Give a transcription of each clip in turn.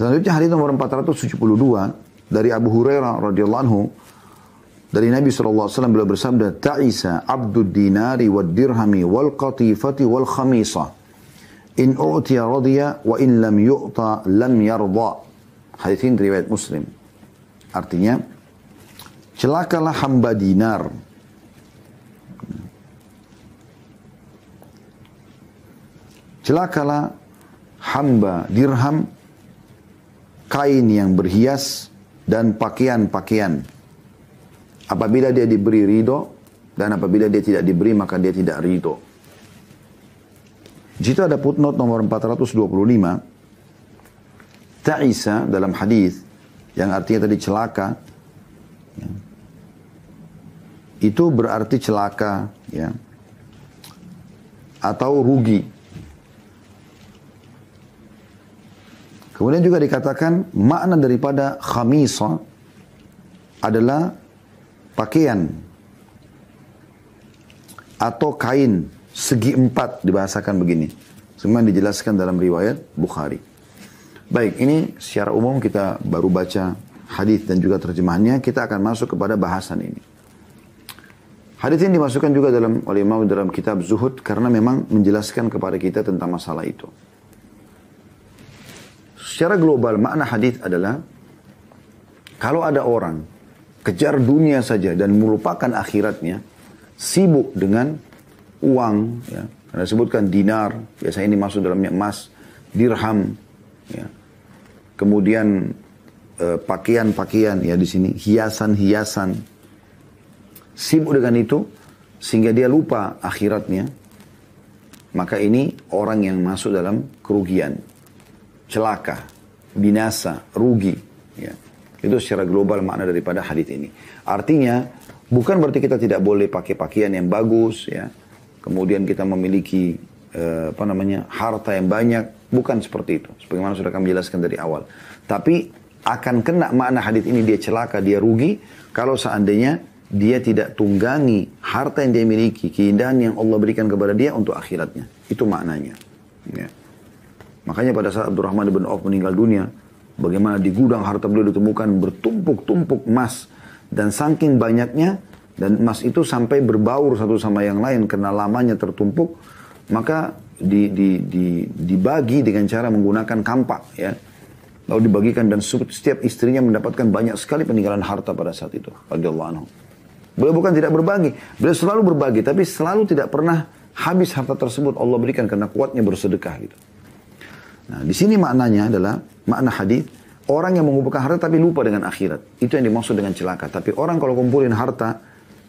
Selanjutnya hadis nomor 472 dari Abu Hurairah radhiyallahu anhu dari Nabi SAW beliau bersabda, Ta'isa abdud dinari wad dirhami wal qatifati wal khamisah. In u'tiya radiya wa in lam yu'ta lam yarda. Hadis ini riwayat Muslim. Artinya, celakalah hamba dinar. Celakalah hamba dirham kain yang berhias, dan pakaian-pakaian. Apabila dia diberi ridho, dan apabila dia tidak diberi maka dia tidak ridho. Jika ada footnote nomor 425, Ta'isa dalam hadis yang artinya tadi celaka, ya, itu berarti celaka, ya, atau rugi, Kemudian juga dikatakan makna daripada khamisa adalah pakaian atau kain segi empat dibahasakan begini. Semua dijelaskan dalam riwayat Bukhari. Baik, ini secara umum kita baru baca hadis dan juga terjemahannya, kita akan masuk kepada bahasan ini. Hadis ini dimasukkan juga dalam oleh Imam dalam kitab Zuhud karena memang menjelaskan kepada kita tentang masalah itu. Secara global makna hadis adalah kalau ada orang kejar dunia saja dan melupakan akhiratnya, sibuk dengan uang, ya, karena sebutkan dinar, biasanya ini masuk dalamnya emas, dirham, ya. kemudian eh, pakaian-pakaian eh, ya di sini, hiasan-hiasan, sibuk dengan itu sehingga dia lupa akhiratnya, maka ini orang yang masuk dalam kerugian celaka, binasa, rugi. Ya. Itu secara global makna daripada hadis ini. Artinya, bukan berarti kita tidak boleh pakai pakaian yang bagus, ya. Kemudian kita memiliki eh, apa namanya harta yang banyak, bukan seperti itu. Sebagaimana sudah kami jelaskan dari awal. Tapi akan kena makna hadis ini dia celaka, dia rugi kalau seandainya dia tidak tunggangi harta yang dia miliki, keindahan yang Allah berikan kepada dia untuk akhiratnya. Itu maknanya. Ya. Makanya pada saat Abdurrahman bin Auf meninggal dunia, bagaimana di gudang harta beliau ditemukan bertumpuk-tumpuk emas dan saking banyaknya dan emas itu sampai berbaur satu sama yang lain karena lamanya tertumpuk, maka di, di, di, dibagi dengan cara menggunakan kampak ya. Lalu dibagikan dan setiap istrinya mendapatkan banyak sekali peninggalan harta pada saat itu. Radiyallahu anhu. Beliau bukan tidak berbagi. Beliau selalu berbagi. Tapi selalu tidak pernah habis harta tersebut Allah berikan karena kuatnya bersedekah gitu. Nah, di sini maknanya adalah makna hadis orang yang mengumpulkan harta tapi lupa dengan akhirat. Itu yang dimaksud dengan celaka. Tapi orang kalau kumpulin harta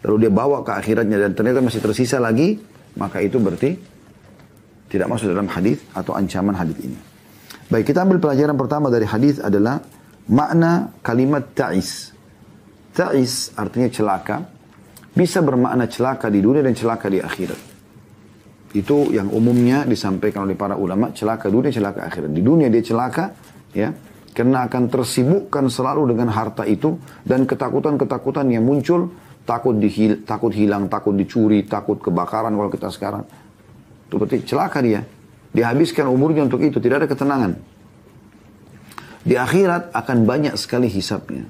lalu dia bawa ke akhiratnya dan ternyata masih tersisa lagi, maka itu berarti tidak masuk dalam hadis atau ancaman hadis ini. Baik, kita ambil pelajaran pertama dari hadis adalah makna kalimat ta'is. Ta'is artinya celaka, bisa bermakna celaka di dunia dan celaka di akhirat. Itu yang umumnya disampaikan oleh para ulama, celaka dunia, celaka akhirat. Di dunia dia celaka, ya, karena akan tersibukkan selalu dengan harta itu dan ketakutan-ketakutan yang muncul, takut dihil, takut hilang, takut dicuri, takut kebakaran kalau kita sekarang. Itu berarti celaka dia. Dihabiskan umurnya untuk itu, tidak ada ketenangan. Di akhirat akan banyak sekali hisapnya.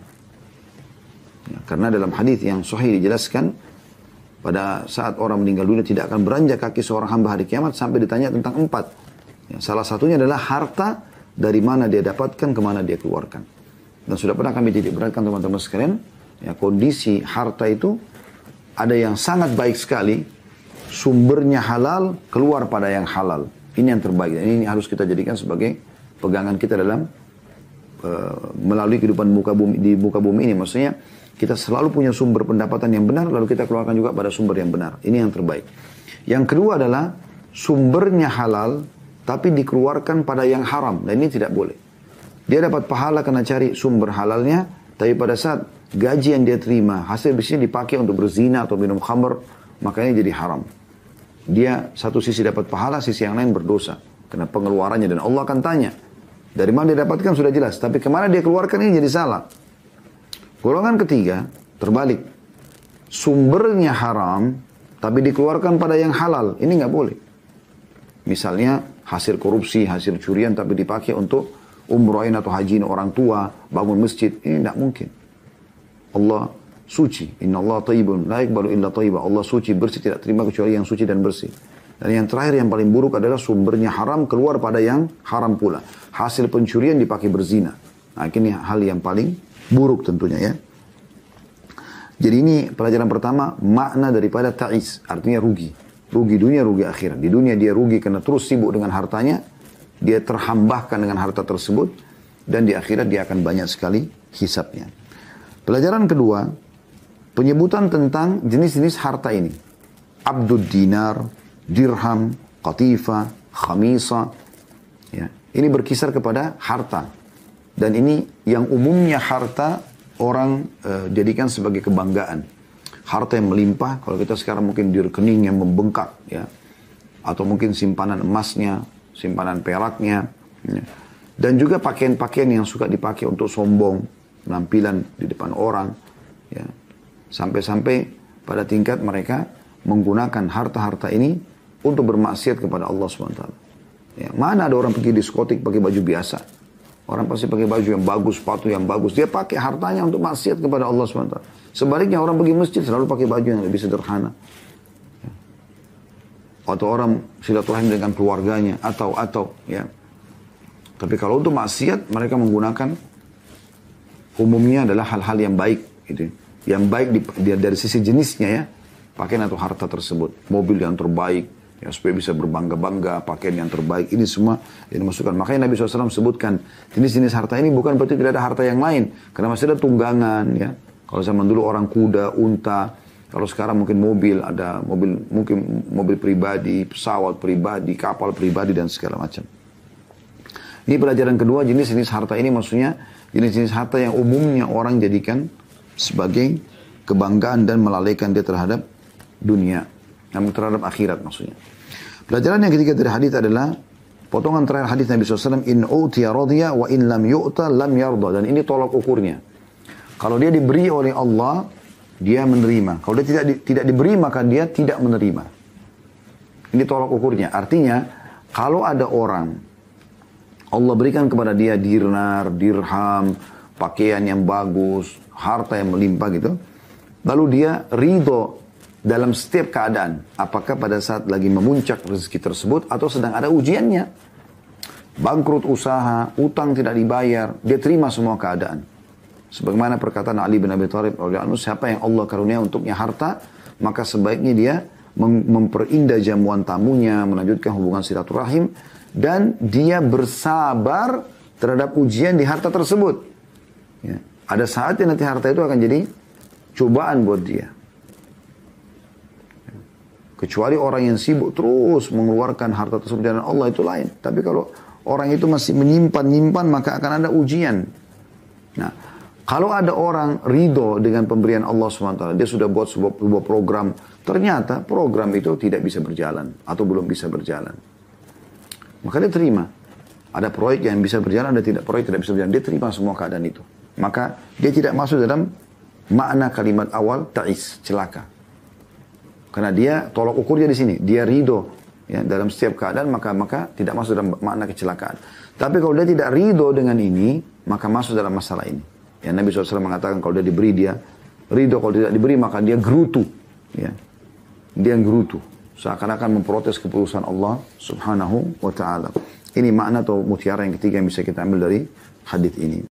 Ya, karena dalam hadis yang sahih dijelaskan, pada saat orang meninggal dunia tidak akan beranjak kaki seorang hamba hari kiamat sampai ditanya tentang empat. Ya, salah satunya adalah harta dari mana dia dapatkan, kemana dia keluarkan. Dan sudah pernah kami titik beratkan teman-teman sekalian, ya, kondisi harta itu ada yang sangat baik sekali, sumbernya halal, keluar pada yang halal. Ini yang terbaik. ini harus kita jadikan sebagai pegangan kita dalam Eh, melalui kehidupan muka bumi, di muka bumi ini. Maksudnya kita selalu punya sumber pendapatan yang benar, lalu kita keluarkan juga pada sumber yang benar. Ini yang terbaik. Yang kedua adalah sumbernya halal, tapi dikeluarkan pada yang haram. Dan ini tidak boleh. Dia dapat pahala karena cari sumber halalnya, tapi pada saat gaji yang dia terima, hasil bisnisnya dipakai untuk berzina atau minum khamr, makanya jadi haram. Dia satu sisi dapat pahala, sisi yang lain berdosa. Karena pengeluarannya dan Allah akan tanya, dari mana dia dapatkan sudah jelas. Tapi kemana dia keluarkan ini jadi salah. Golongan ketiga, terbalik. Sumbernya haram, tapi dikeluarkan pada yang halal. Ini nggak boleh. Misalnya hasil korupsi, hasil curian, tapi dipakai untuk umrohin atau hajiin orang tua, bangun masjid. Ini tidak mungkin. Allah suci. Inna Allah taibun. Laik baru illa taibah. Allah suci, bersih, tidak terima kecuali yang suci dan bersih. Dan yang terakhir yang paling buruk adalah sumbernya haram keluar pada yang haram pula. Hasil pencurian dipakai berzina. Nah, ini hal yang paling buruk tentunya ya. Jadi ini pelajaran pertama makna daripada ta'is artinya rugi. Rugi dunia, rugi akhirat. Di dunia dia rugi karena terus sibuk dengan hartanya, dia terhambahkan dengan harta tersebut dan di akhirat dia akan banyak sekali hisapnya. Pelajaran kedua, penyebutan tentang jenis-jenis harta ini. Abdud dinar, dirham, katifa, khamisa. Ya. Ini berkisar kepada harta. Dan ini yang umumnya harta orang e, jadikan sebagai kebanggaan. Harta yang melimpah, kalau kita sekarang mungkin di rekening yang membengkak. ya Atau mungkin simpanan emasnya, simpanan peraknya. Ya. Dan juga pakaian-pakaian yang suka dipakai untuk sombong, penampilan di depan orang. Ya. Sampai-sampai pada tingkat mereka menggunakan harta-harta ini untuk bermaksiat kepada Allah SWT. Ya, mana ada orang pergi diskotik pakai baju biasa? Orang pasti pakai baju yang bagus, sepatu yang bagus. Dia pakai hartanya untuk maksiat kepada Allah SWT. Sebaliknya orang pergi masjid selalu pakai baju yang lebih sederhana. Ya. Atau orang silaturahim dengan keluarganya. Atau, atau, ya. Tapi kalau untuk maksiat, mereka menggunakan umumnya adalah hal-hal yang baik. Gitu. Ya. Yang baik di, dari sisi jenisnya ya. Pakaian atau harta tersebut. Mobil yang terbaik, ya supaya bisa berbangga-bangga pakaian yang terbaik ini semua yang dimasukkan makanya Nabi SAW sebutkan jenis-jenis harta ini bukan berarti tidak ada harta yang lain karena masih ada tunggangan ya kalau zaman dulu orang kuda unta kalau sekarang mungkin mobil ada mobil mungkin mobil pribadi pesawat pribadi kapal pribadi dan segala macam ini pelajaran kedua jenis-jenis harta ini maksudnya jenis-jenis harta yang umumnya orang jadikan sebagai kebanggaan dan melalaikan dia terhadap dunia namun terhadap akhirat maksudnya. Pelajaran yang ketiga dari hadis adalah potongan terakhir hadis Nabi SAW, in utiya radhiya wa in lam yu'ta lam yarda. Dan ini tolak ukurnya. Kalau dia diberi oleh Allah, dia menerima. Kalau dia tidak di, tidak diberi, maka dia tidak menerima. Ini tolak ukurnya. Artinya, kalau ada orang, Allah berikan kepada dia dirnar, dirham, pakaian yang bagus, harta yang melimpah gitu. Lalu dia ridho dalam setiap keadaan. Apakah pada saat lagi memuncak rezeki tersebut atau sedang ada ujiannya. Bangkrut usaha, utang tidak dibayar, dia terima semua keadaan. Sebagaimana perkataan Ali bin Abi Thalib oleh radhiyallahu siapa yang Allah karunia untuknya harta, maka sebaiknya dia memperindah jamuan tamunya, melanjutkan hubungan silaturahim dan dia bersabar terhadap ujian di harta tersebut. Ya. Ada saatnya nanti harta itu akan jadi cobaan buat dia. Kecuali orang yang sibuk terus mengeluarkan harta tersebut dari Allah itu lain. Tapi kalau orang itu masih menyimpan-nyimpan maka akan ada ujian. Nah, kalau ada orang ridho dengan pemberian Allah SWT, dia sudah buat sebuah, sebuah program, ternyata program itu tidak bisa berjalan atau belum bisa berjalan. Maka dia terima. Ada proyek yang bisa berjalan, ada tidak proyek tidak bisa berjalan. Dia terima semua keadaan itu. Maka dia tidak masuk dalam makna kalimat awal, ta'is, celaka. Karena dia tolok ukurnya di sini, dia ridho ya dalam setiap keadaan maka maka tidak masuk dalam makna kecelakaan. Tapi kalau dia tidak ridho dengan ini, maka masuk dalam masalah ini. Ya Nabi SAW mengatakan kalau dia diberi dia ridho, kalau tidak diberi maka dia gerutu. Ya. Dia gerutu. Seakan-akan memprotes keputusan Allah Subhanahu wa taala. Ini makna atau mutiara yang ketiga yang bisa kita ambil dari hadis ini.